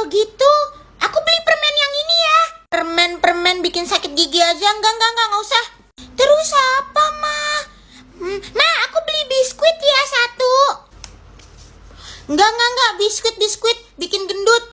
Kalau gitu, aku beli permen yang ini ya. Permen-permen bikin sakit gigi aja. Enggak, enggak, enggak, enggak usah. Terus apa, Ma? Hmm, Ma, aku beli biskuit ya satu. Enggak, enggak, enggak. Biskuit, biskuit